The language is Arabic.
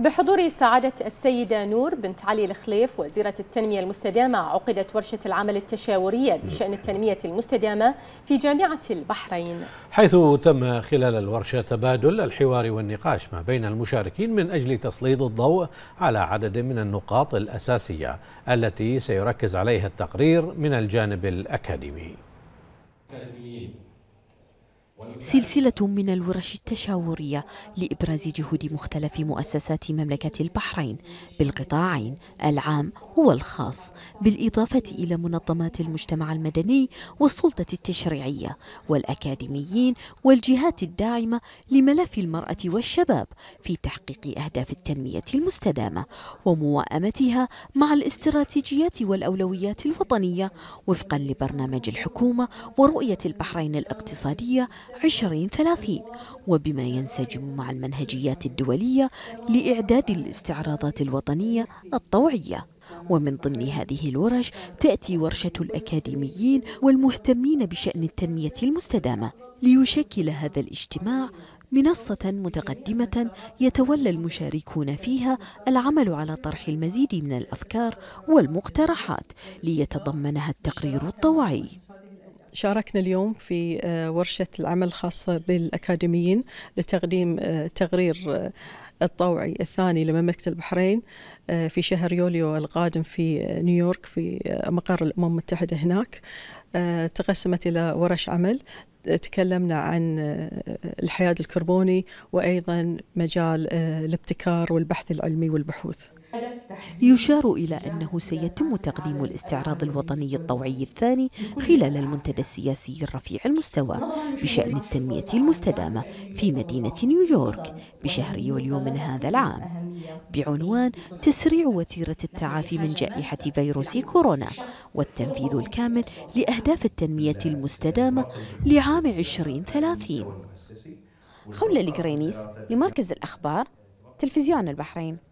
بحضور سعادة السيدة نور بنت علي الخليف وزيرة التنمية المستدامة عقدت ورشة العمل التشاورية بشأن التنمية المستدامة في جامعة البحرين حيث تم خلال الورشة تبادل الحوار والنقاش ما بين المشاركين من أجل تسليط الضوء على عدد من النقاط الأساسية التي سيركز عليها التقرير من الجانب الأكاديمي سلسلة من الورش التشاورية لإبراز جهود مختلف مؤسسات مملكة البحرين بالقطاعين العام والخاص بالإضافة إلى منظمات المجتمع المدني والسلطة التشريعية والأكاديميين والجهات الداعمة لملف المرأة والشباب في تحقيق أهداف التنمية المستدامة وموائمتها مع الاستراتيجيات والأولويات الوطنية وفقا لبرنامج الحكومة ورؤية البحرين الاقتصادية 2030 وبما ينسجم مع المنهجيات الدولية لإعداد الاستعراضات الوطنية الطوعية ومن ضمن هذه الورش تأتي ورشة الأكاديميين والمهتمين بشأن التنمية المستدامة ليشكل هذا الاجتماع منصة متقدمة يتولى المشاركون فيها العمل على طرح المزيد من الأفكار والمقترحات ليتضمنها التقرير الطوعي شاركنا اليوم في آه، ورشة العمل الخاصة بالأكاديميين لتقديم آه، تقرير آه، الطوعي الثاني لمملكة البحرين في شهر يوليو القادم في نيويورك في مقر الأمم المتحدة هناك تقسمت إلى ورش عمل تكلمنا عن الحياد الكربوني وأيضا مجال الابتكار والبحث العلمي والبحوث يشار إلى أنه سيتم تقديم الاستعراض الوطني الطوعي الثاني خلال المنتدى السياسي الرفيع المستوى بشأن التنمية المستدامة في مدينة نيويورك بشهر يوليو من هذا العام بعنوان تسريع وتيرة التعافي من جائحة فيروس كورونا والتنفيذ الكامل لأهداف التنمية المستدامة لعام 2030 خولة الجرينيس لمركز الأخبار تلفزيون البحرين